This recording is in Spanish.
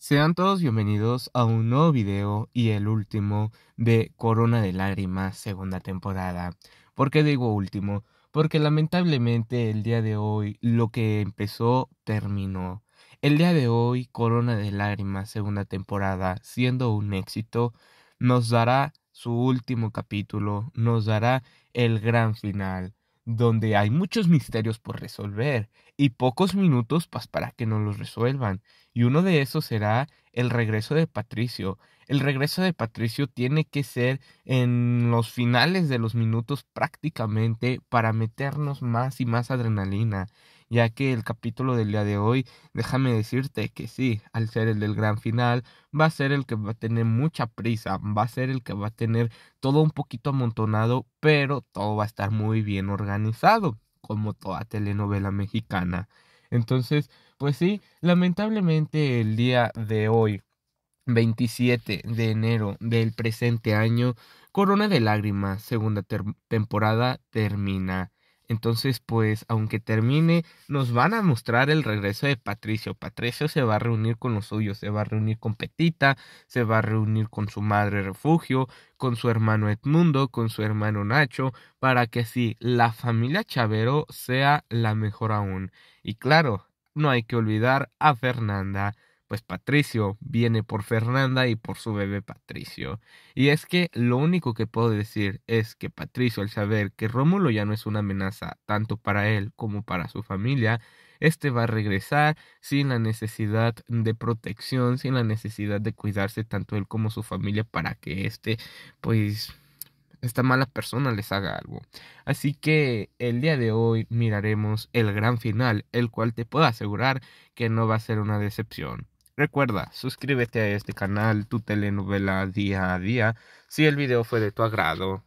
Sean todos bienvenidos a un nuevo video y el último de Corona de Lágrimas segunda temporada. ¿Por qué digo último? Porque lamentablemente el día de hoy lo que empezó terminó. El día de hoy Corona de Lágrimas segunda temporada siendo un éxito nos dará su último capítulo, nos dará el gran final donde hay muchos misterios por resolver y pocos minutos pues, para que nos los resuelvan. Y uno de esos será el regreso de Patricio. El regreso de Patricio tiene que ser en los finales de los minutos prácticamente para meternos más y más adrenalina ya que el capítulo del día de hoy, déjame decirte que sí, al ser el del gran final, va a ser el que va a tener mucha prisa, va a ser el que va a tener todo un poquito amontonado, pero todo va a estar muy bien organizado, como toda telenovela mexicana. Entonces, pues sí, lamentablemente el día de hoy, 27 de enero del presente año, Corona de Lágrimas, segunda temporada, termina. Entonces, pues, aunque termine, nos van a mostrar el regreso de Patricio. Patricio se va a reunir con los suyos, se va a reunir con Petita, se va a reunir con su madre refugio, con su hermano Edmundo, con su hermano Nacho, para que así la familia Chavero sea la mejor aún. Y claro, no hay que olvidar a Fernanda pues Patricio viene por Fernanda y por su bebé Patricio. Y es que lo único que puedo decir es que Patricio, al saber que Rómulo ya no es una amenaza tanto para él como para su familia, este va a regresar sin la necesidad de protección, sin la necesidad de cuidarse tanto él como su familia para que este, pues, esta mala persona les haga algo. Así que el día de hoy miraremos el gran final, el cual te puedo asegurar que no va a ser una decepción. Recuerda, suscríbete a este canal, tu telenovela día a día, si el video fue de tu agrado.